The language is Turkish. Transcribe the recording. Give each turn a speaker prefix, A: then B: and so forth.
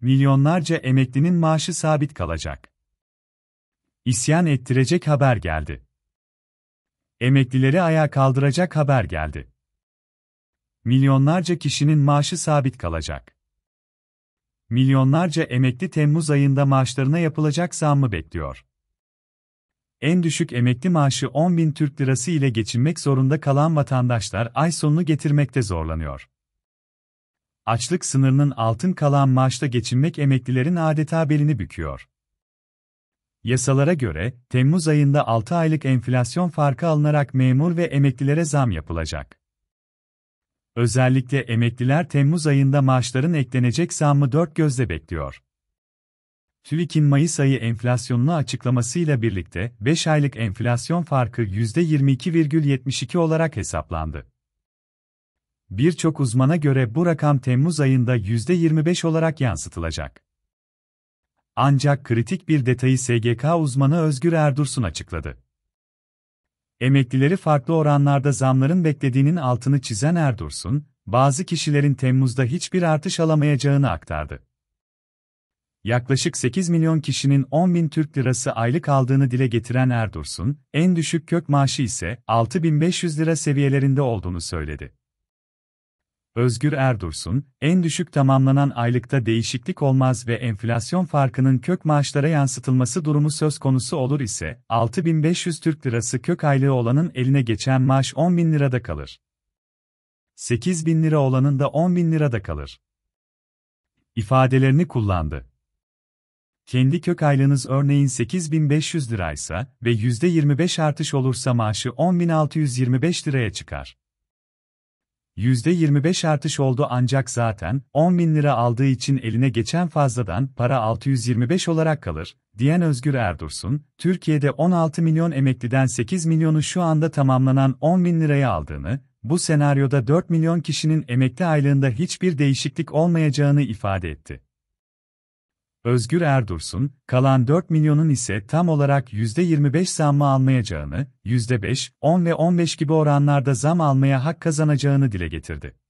A: milyonlarca emeklinin maaşı sabit kalacak. İsyan ettirecek haber geldi. Emeklileri ayağa kaldıracak haber geldi. Milyonlarca kişinin maaşı sabit kalacak. Milyonlarca emekli Temmuz ayında maaşlarına yapılacak zammı bekliyor. En düşük emekli maaşı 10 bin Türk lirası ile geçinmek zorunda kalan vatandaşlar ay sonunu getirmekte zorlanıyor açlık sınırının altın kalan maaşla geçinmek emeklilerin adeta belini büküyor. Yasalara göre, Temmuz ayında 6 aylık enflasyon farkı alınarak memur ve emeklilere zam yapılacak. Özellikle emekliler Temmuz ayında maaşların eklenecek zammı dört gözle bekliyor. TÜİK'in Mayıs ayı enflasyonunu açıklamasıyla birlikte 5 aylık enflasyon farkı %22,72 olarak hesaplandı. Birçok uzmana göre bu rakam Temmuz ayında %25 olarak yansıtılacak. Ancak kritik bir detayı SGK uzmanı Özgür Erdursun açıkladı. Emeklileri farklı oranlarda zamların beklediğinin altını çizen Erdursun, bazı kişilerin Temmuz'da hiçbir artış alamayacağını aktardı. Yaklaşık 8 milyon kişinin 10 bin Türk lirası aylık aldığını dile getiren Erdursun, en düşük kök maaşı ise 6500 lira seviyelerinde olduğunu söyledi. Özgür Erdursun, en düşük tamamlanan aylıkta değişiklik olmaz ve enflasyon farkının kök maaşlara yansıtılması durumu söz konusu olur ise, 6500 Türk Lirası kök aylığı olanın eline geçen maaş 10.000 lirada kalır. 8.000 lira olanın da 10.000 lirada kalır. İfadelerini kullandı. Kendi kök aylığınız örneğin 8500 liraysa ve %25 artış olursa maaşı 10.625 liraya çıkar. %25 artış oldu ancak zaten 10 bin lira aldığı için eline geçen fazladan para 625 olarak kalır, diyen Özgür Erdursun, Türkiye'de 16 milyon emekliden 8 milyonu şu anda tamamlanan 10 bin liraya aldığını, bu senaryoda 4 milyon kişinin emekli aylığında hiçbir değişiklik olmayacağını ifade etti. Özgür Erdursun, kalan 4 milyonun ise tam olarak %25 zammı almayacağını, %5, 10 ve 15 gibi oranlarda zam almaya hak kazanacağını dile getirdi.